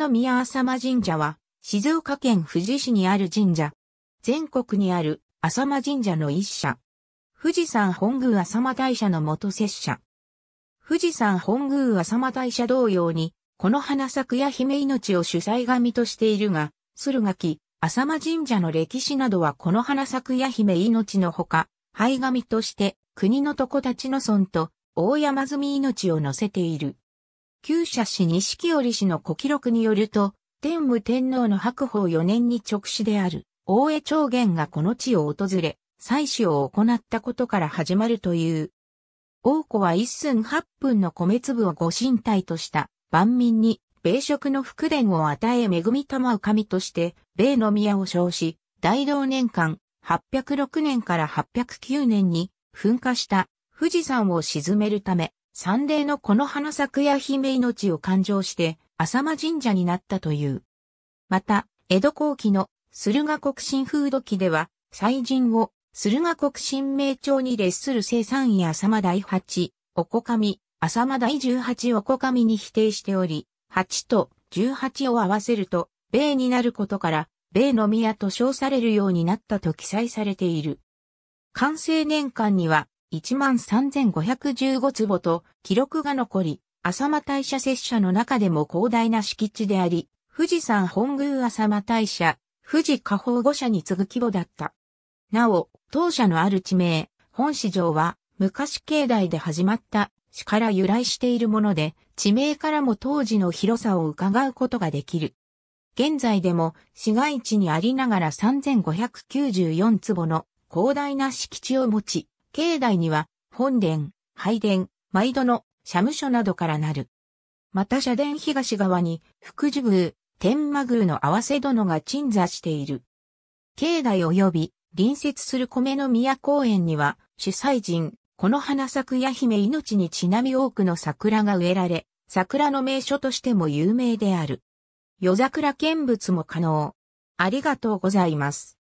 の宮浅間神社は、静岡県富士市にある神社。全国にある浅間神社の一社。富士山本宮浅間大社の元拙社。富士山本宮浅間大社同様に、この花咲くや姫命を主催神としているが、駿河期、浅間神社の歴史などはこの花咲くや姫命のほか、灰神として国の床立の村と大山積命を乗せている。旧社氏錦織氏の古記録によると、天武天皇の白鵬4年に直使である、大江長元がこの地を訪れ、祭祀を行ったことから始まるという。王子は一寸八分の米粒をご神体とした万民に米食の福伝を与え恵み玉う神として米の宮を称し、大同年間806年から809年に噴火した富士山を沈めるため、三例のこの花咲や姫命を勘定して、浅間神社になったという。また、江戸後期の駿河国新風土記では、祭神を駿河国新名町に列する生産位浅間第八、おこかみ、浅間第十八おこかみに否定しており、八と十八を合わせると、米になることから、米の宮と称されるようになったと記載されている。完成年間には、13,515坪と記録が残り、浅間大社拙者の中でも広大な敷地であり、富士山本宮浅間大社、富士下宝五社に次ぐ規模だった。なお、当社のある地名、本市場は、昔境内で始まった市から由来しているもので、地名からも当時の広さを伺うことができる。現在でも市街地にありながら3594坪の広大な敷地を持ち、境内には、本殿、拝殿、毎度の、社務所などからなる。また社殿東側に、福寿宮、天満宮の合わせ殿が鎮座している。境内及び、隣接する米の宮公園には、主催人、この花咲くや姫命にちなみ多くの桜が植えられ、桜の名所としても有名である。夜桜見物も可能。ありがとうございます。